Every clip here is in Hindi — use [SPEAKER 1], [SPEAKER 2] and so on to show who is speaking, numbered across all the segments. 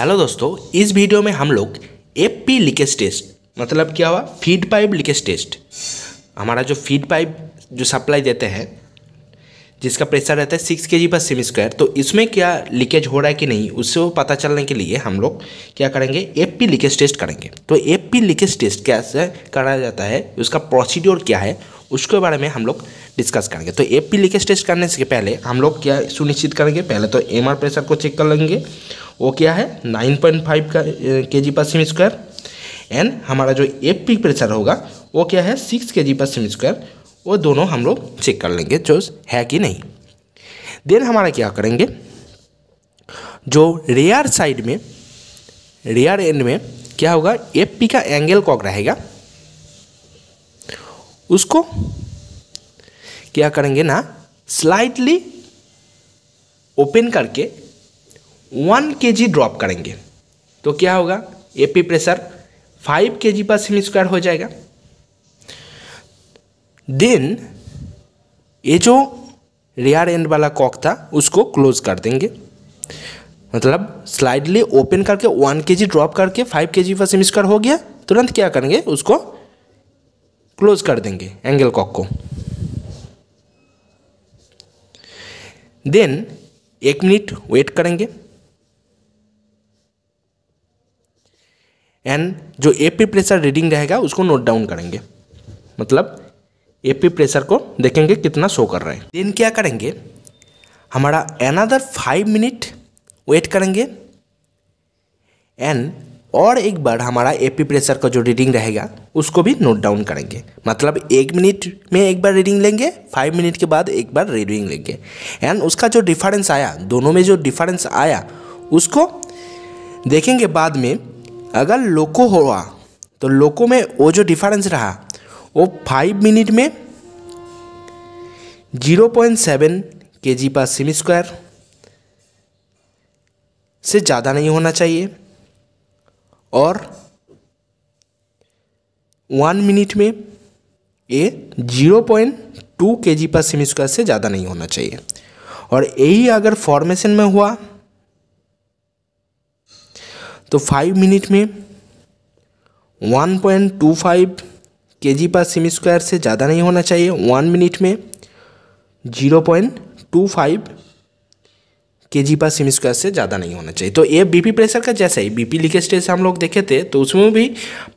[SPEAKER 1] हेलो दोस्तों इस वीडियो में हम लोग एफ पी लीकेज टेस्ट मतलब क्या हुआ फीड पाइप लीकेज टेस्ट हमारा जो फीड पाइप जो सप्लाई देते हैं जिसका प्रेशर रहता है सिक्स के जी पर सेमी स्क्वायर तो इसमें क्या लीकेज हो रहा है कि नहीं उससे पता चलने के लिए हम लोग क्या करेंगे एफ पी लीकेज टेस्ट करेंगे तो एफ पी लीकेज टेस्ट कैसे करा जाता है उसका प्रोसीड्योर क्या है उसके बारे में हम लोग डिस्कस करेंगे तो एप पी लीकेज टेस्ट करने से पहले हम लोग क्या सुनिश्चित करेंगे पहले तो एम आर प्रेशर को चेक कर लेंगे वो क्या है 9.5 का के जी पर सेमी स्क्वायर एंड हमारा जो एफ पी प्रेशर होगा वो क्या है सिक्स के जी पर सेमी स्क्वायर वो दोनों हम लोग चेक कर लेंगे जो है कि नहीं देन हमारा क्या करेंगे जो रेयर साइड में रेयर एंड में क्या होगा एफ पी का एंगल कॉक रहेगा उसको क्या करेंगे ना स्लाइटली ओपन करके वन के जी ड्रॉप करेंगे तो क्या होगा A P pressure five K G पर सेमी स्क्वायर हो जाएगा देन ये जो रेयर एंड वाला कॉक था उसको क्लोज कर देंगे मतलब स्लाइडली ओपन करके वन के जी ड्रॉप करके फाइव के जी पर सेमी स्क्वायर हो गया तुरंत क्या करेंगे उसको क्लोज कर देंगे एंगल कॉक को देन एक मिनट वेट करेंगे एंड जो ए पी प्रेशर रीडिंग रहेगा उसको नोट डाउन करेंगे मतलब ए पी प्रेशर को देखेंगे कितना शो कर रहा है देन क्या करेंगे हमारा एनादर फाइव मिनट वेट करेंगे एंड और एक बार हमारा ए पी प्रेशर का जो रीडिंग रहेगा उसको भी नोट डाउन करेंगे मतलब एक मिनट में एक बार रीडिंग लेंगे फाइव मिनट के बाद एक बार रीडिंग लेंगे एंड उसका जो डिफरेंस आया दोनों में जो डिफरेंस आया उसको देखेंगे बाद में अगर लोको हुआ तो लोको में वो जो डिफरेंस रहा वो फाइव मिनट में zero point seven K G पर सेमी स्क्वायर से ज़्यादा नहीं होना चाहिए और वन मिनट में ये zero point two K G पर सेमी स्क्वायर से ज़्यादा नहीं होना चाहिए और यही अगर फॉर्मेशन में हुआ तो फाइव मिनट में one point two five K G पर सेमी स्क्वायर से ज़्यादा नहीं होना चाहिए वन मिनट में zero point two five K G पर सेमी स्क्वायर से ज़्यादा नहीं होना चाहिए तो ये बीपी प्रेशर का जैसा ही बीपी लीकेज टेस्ट हम लोग देखे थे तो उसमें भी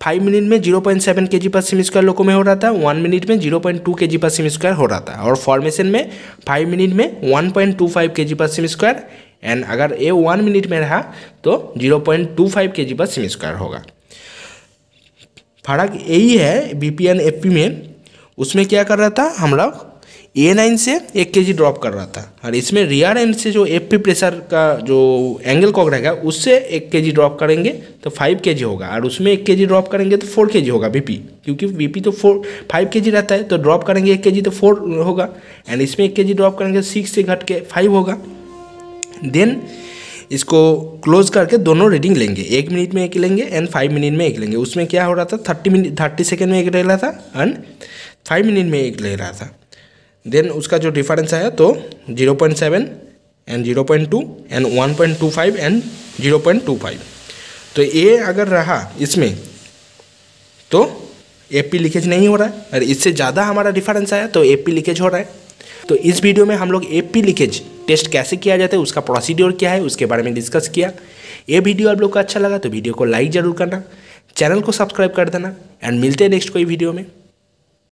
[SPEAKER 1] फाइव मिनट में zero point seven K G पर सेमी स्क्वायर लोगों में हो रहा था वन मिनट में zero point two K G पर सेमी स्क्वायर हो रहा था और फॉर्मेशन में फाइव मिनट में one point two five K G पर सेमी स्क्वायर एंड अगर ए वन मिनट में रहा तो zero point two five K G पर सिम स्क्वायर होगा फर्क यही है B P and F P में उसमें क्या कर रहा था हम लोग ए नाइन से एक के जी ड्रॉप कर रहा था और इसमें रियर एंड से जो एफ पी प्रेशर का जो एंगल कॉक रहेगा उससे एक के जी ड्रॉप करेंगे तो फाइव के जी होगा और उसमें एक के जी ड्रॉप करेंगे तो फोर के जी होगा बी पी क्योंकि पी तो फोर फाइव के जी रहता है तो ड्रॉप करेंगे एक के जी तो फोर होगा एंड इसमें एक के जी ड्रॉप करेंगे सिक्स से घट के फाइव होगा देन इसको क्लोज करके दोनों रीडिंग लेंगे एक मिनट में एक लेंगे एंड फाइव मिनट में एक लेंगे उसमें क्या हो रहा था थर्टी मिनट थर्टी सेकेंड में एक ले रहा था एंड फाइव मिनट में एक ले रहा था देन उसका जो डिफरेंस आया तो zero point seven and zero point two and one point two five and zero point two five तो ए अगर रहा इसमें तो ए पी लीकेज नहीं हो रहा है और इससे ज़्यादा हमारा डिफरेंस आया तो ए पी लीकेज हो रहा है तो इस वीडियो में हम लोग ए पी लीकेज टेस्ट कैसे किया जाता है उसका प्रोसीड्योर क्या है उसके बारे में डिस्कस किया ये वीडियो आप लोग को अच्छा लगा तो वीडियो को लाइक ज़रूर करना चैनल को सब्सक्राइब कर देना एंड मिलते हैं नेक्स्ट कोई वीडियो में